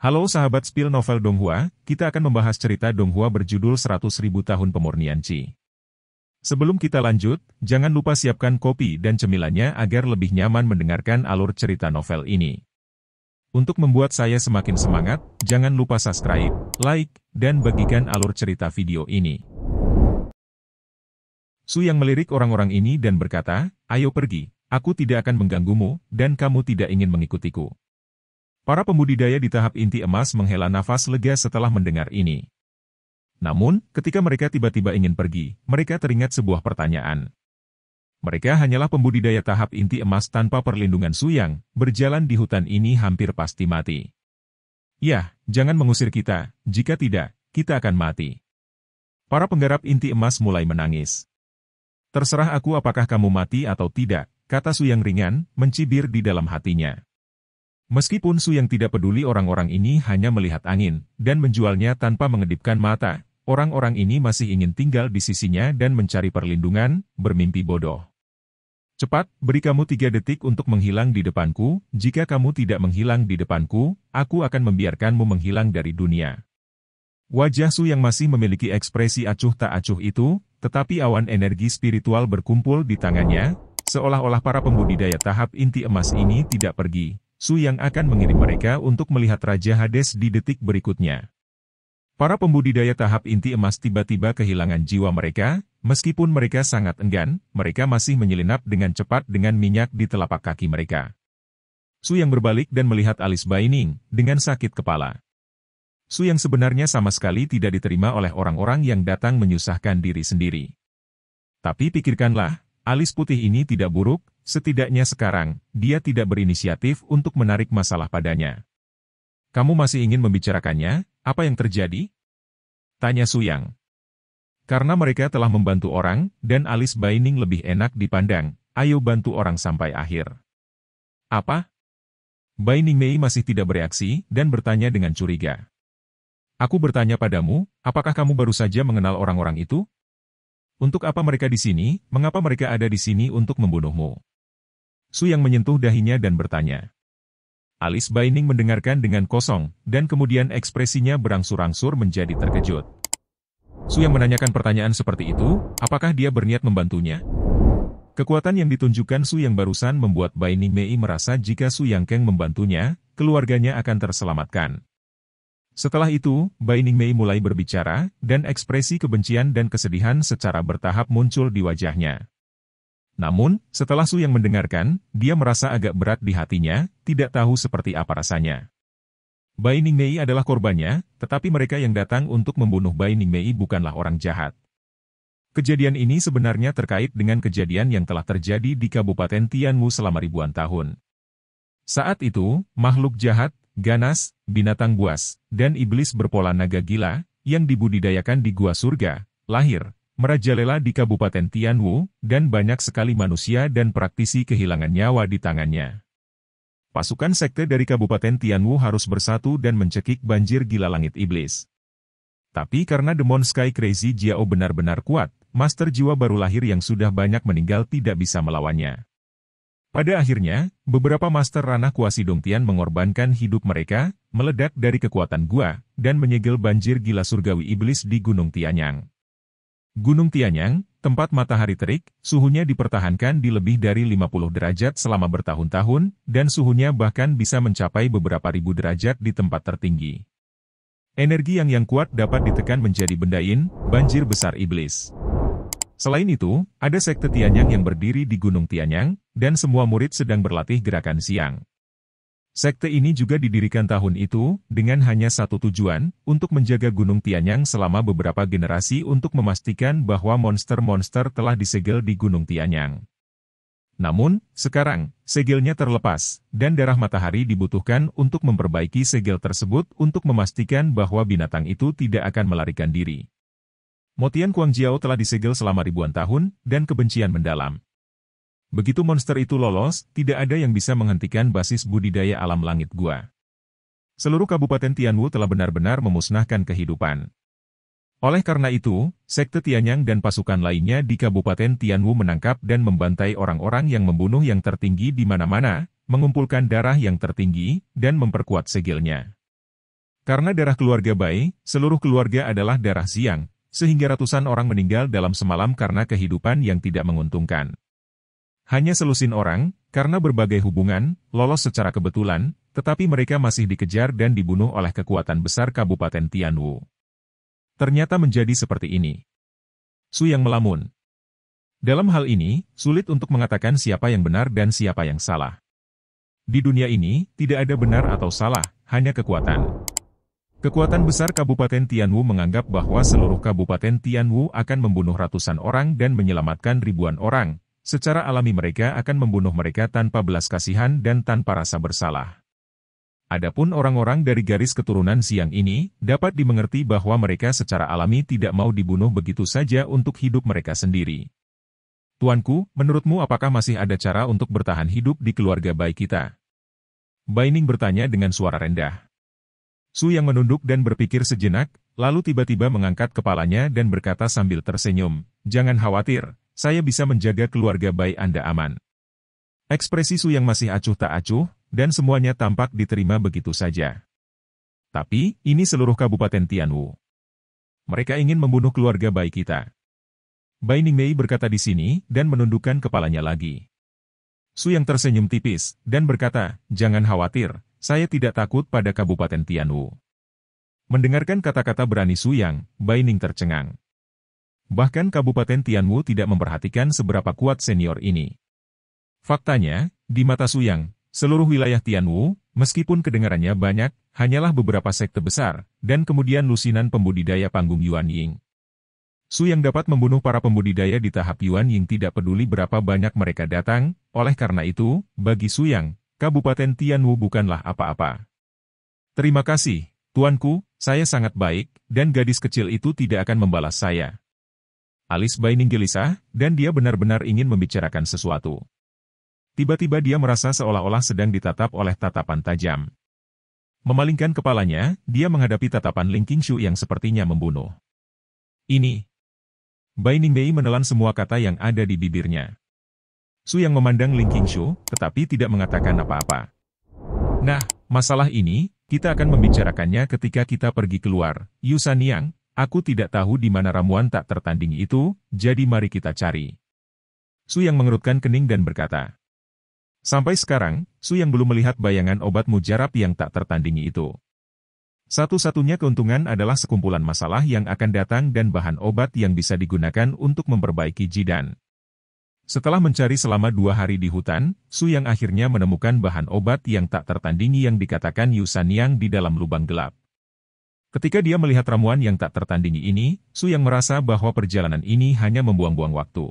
Halo sahabat Spill Novel Donghua, kita akan membahas cerita Donghua berjudul 100.000 Tahun Pemurnian Qi. Sebelum kita lanjut, jangan lupa siapkan kopi dan cemilannya agar lebih nyaman mendengarkan alur cerita novel ini. Untuk membuat saya semakin semangat, jangan lupa subscribe, like, dan bagikan alur cerita video ini. Su yang melirik orang-orang ini dan berkata, ayo pergi, aku tidak akan mengganggumu, dan kamu tidak ingin mengikutiku. Para pembudidaya di tahap inti emas menghela nafas lega setelah mendengar ini. Namun, ketika mereka tiba-tiba ingin pergi, mereka teringat sebuah pertanyaan. Mereka hanyalah pembudidaya tahap inti emas tanpa perlindungan suyang, berjalan di hutan ini hampir pasti mati. Yah, jangan mengusir kita, jika tidak, kita akan mati. Para penggarap inti emas mulai menangis. Terserah aku apakah kamu mati atau tidak, kata Suyang ringan, mencibir di dalam hatinya. Meskipun Su yang tidak peduli orang-orang ini hanya melihat angin, dan menjualnya tanpa mengedipkan mata, orang-orang ini masih ingin tinggal di sisinya dan mencari perlindungan, bermimpi bodoh. Cepat, beri kamu tiga detik untuk menghilang di depanku, jika kamu tidak menghilang di depanku, aku akan membiarkanmu menghilang dari dunia. Wajah Su yang masih memiliki ekspresi acuh tak acuh itu, tetapi awan energi spiritual berkumpul di tangannya, seolah-olah para pembudidaya tahap inti emas ini tidak pergi, Su yang akan mengirim mereka untuk melihat Raja Hades di detik berikutnya. Para pembudidaya tahap inti emas tiba-tiba kehilangan jiwa mereka, meskipun mereka sangat enggan, mereka masih menyelinap dengan cepat dengan minyak di telapak kaki mereka. Su yang berbalik dan melihat alis Baining, dengan sakit kepala. Su yang sebenarnya sama sekali tidak diterima oleh orang-orang yang datang menyusahkan diri sendiri. Tapi pikirkanlah, alis putih ini tidak buruk, Setidaknya sekarang, dia tidak berinisiatif untuk menarik masalah padanya. Kamu masih ingin membicarakannya? Apa yang terjadi? Tanya Suyang. Karena mereka telah membantu orang, dan alis Baining lebih enak dipandang, ayo bantu orang sampai akhir. Apa? Baining Mei masih tidak bereaksi dan bertanya dengan curiga. Aku bertanya padamu, apakah kamu baru saja mengenal orang-orang itu? Untuk apa mereka di sini, mengapa mereka ada di sini untuk membunuhmu? Su yang menyentuh dahinya dan bertanya. Alis Baining mendengarkan dengan kosong, dan kemudian ekspresinya berangsur-angsur menjadi terkejut. Su yang menanyakan pertanyaan seperti itu, apakah dia berniat membantunya? Kekuatan yang ditunjukkan Su yang barusan membuat Baining Mei merasa jika Su Yang Keng membantunya, keluarganya akan terselamatkan. Setelah itu, Baining Mei mulai berbicara, dan ekspresi kebencian dan kesedihan secara bertahap muncul di wajahnya. Namun, setelah Su yang mendengarkan, dia merasa agak berat di hatinya, tidak tahu seperti apa rasanya. Bai Ningmei adalah korbannya, tetapi mereka yang datang untuk membunuh Bai Ningmei bukanlah orang jahat. Kejadian ini sebenarnya terkait dengan kejadian yang telah terjadi di Kabupaten Tianmu selama ribuan tahun. Saat itu, makhluk jahat, ganas, binatang buas, dan iblis berpola naga gila, yang dibudidayakan di gua surga, lahir, merajalela di Kabupaten Tianwu, dan banyak sekali manusia dan praktisi kehilangan nyawa di tangannya. Pasukan sekte dari Kabupaten Tianwu harus bersatu dan mencekik banjir gila langit iblis. Tapi karena Demon Sky Crazy Jiao benar-benar kuat, Master Jiwa baru lahir yang sudah banyak meninggal tidak bisa melawannya. Pada akhirnya, beberapa Master Ranah Kuasi Dongtian mengorbankan hidup mereka, meledak dari kekuatan gua, dan menyegel banjir gila surgawi iblis di Gunung Tianyang. Gunung Tianyang, tempat matahari terik, suhunya dipertahankan di lebih dari 50 derajat selama bertahun-tahun, dan suhunya bahkan bisa mencapai beberapa ribu derajat di tempat tertinggi. Energi yang yang kuat dapat ditekan menjadi benda banjir besar iblis. Selain itu, ada sekte Tianyang yang berdiri di Gunung Tianyang, dan semua murid sedang berlatih gerakan siang. Sekte ini juga didirikan tahun itu, dengan hanya satu tujuan, untuk menjaga Gunung Tianyang selama beberapa generasi untuk memastikan bahwa monster-monster telah disegel di Gunung Tianyang. Namun, sekarang, segelnya terlepas, dan darah matahari dibutuhkan untuk memperbaiki segel tersebut untuk memastikan bahwa binatang itu tidak akan melarikan diri. Motian Kuang Jiao telah disegel selama ribuan tahun, dan kebencian mendalam. Begitu monster itu lolos, tidak ada yang bisa menghentikan basis budidaya alam langit gua. Seluruh kabupaten Tianwu telah benar-benar memusnahkan kehidupan. Oleh karena itu, sekte Tianyang dan pasukan lainnya di kabupaten Tianwu menangkap dan membantai orang-orang yang membunuh yang tertinggi di mana-mana, mengumpulkan darah yang tertinggi, dan memperkuat segilnya. Karena darah keluarga Bai, seluruh keluarga adalah darah siang, sehingga ratusan orang meninggal dalam semalam karena kehidupan yang tidak menguntungkan. Hanya selusin orang, karena berbagai hubungan, lolos secara kebetulan, tetapi mereka masih dikejar dan dibunuh oleh kekuatan besar Kabupaten Tianwu. Ternyata menjadi seperti ini. Su yang melamun. Dalam hal ini, sulit untuk mengatakan siapa yang benar dan siapa yang salah. Di dunia ini, tidak ada benar atau salah, hanya kekuatan. Kekuatan besar Kabupaten Tianwu menganggap bahwa seluruh Kabupaten Tianwu akan membunuh ratusan orang dan menyelamatkan ribuan orang, Secara alami mereka akan membunuh mereka tanpa belas kasihan dan tanpa rasa bersalah. Adapun orang-orang dari garis keturunan siang ini, dapat dimengerti bahwa mereka secara alami tidak mau dibunuh begitu saja untuk hidup mereka sendiri. Tuanku, menurutmu apakah masih ada cara untuk bertahan hidup di keluarga baik kita? Baining bertanya dengan suara rendah. Su yang menunduk dan berpikir sejenak, lalu tiba-tiba mengangkat kepalanya dan berkata sambil tersenyum, Jangan khawatir, saya bisa menjaga keluarga baik Anda aman. Ekspresi Su yang masih acuh tak acuh, dan semuanya tampak diterima begitu saja. Tapi, ini seluruh Kabupaten Tianwu. Mereka ingin membunuh keluarga baik kita. Bai Ningmei berkata di sini, dan menundukkan kepalanya lagi. Su yang tersenyum tipis, dan berkata, jangan khawatir, saya tidak takut pada Kabupaten Tianwu. Mendengarkan kata-kata berani Su Yang, Bai Ning tercengang. Bahkan Kabupaten Tianwu tidak memperhatikan seberapa kuat senior ini. Faktanya, di mata Suyang, seluruh wilayah Tianwu, meskipun kedengarannya banyak, hanyalah beberapa sekte besar, dan kemudian lusinan pembudidaya panggung Yuan Ying. Su Yang dapat membunuh para pembudidaya di tahap Yuan Ying tidak peduli berapa banyak mereka datang, oleh karena itu, bagi Su Yang, Kabupaten Tianwu bukanlah apa-apa. Terima kasih, Tuanku, saya sangat baik, dan gadis kecil itu tidak akan membalas saya. Alis Baining gelisah, dan dia benar-benar ingin membicarakan sesuatu. Tiba-tiba dia merasa seolah-olah sedang ditatap oleh tatapan tajam. Memalingkan kepalanya, dia menghadapi tatapan Ling Qingshu yang sepertinya membunuh. Ini. Baining Bei menelan semua kata yang ada di bibirnya. Su yang memandang Ling Qingshu, tetapi tidak mengatakan apa-apa. Nah, masalah ini, kita akan membicarakannya ketika kita pergi keluar, Yang, Aku tidak tahu di mana ramuan tak tertandingi itu, jadi mari kita cari. Su yang mengerutkan kening dan berkata. Sampai sekarang, Su yang belum melihat bayangan obat mujarab yang tak tertandingi itu. Satu-satunya keuntungan adalah sekumpulan masalah yang akan datang dan bahan obat yang bisa digunakan untuk memperbaiki jidan. Setelah mencari selama dua hari di hutan, Su yang akhirnya menemukan bahan obat yang tak tertandingi yang dikatakan Yang di dalam lubang gelap. Ketika dia melihat ramuan yang tak tertandingi ini, Su Yang merasa bahwa perjalanan ini hanya membuang-buang waktu.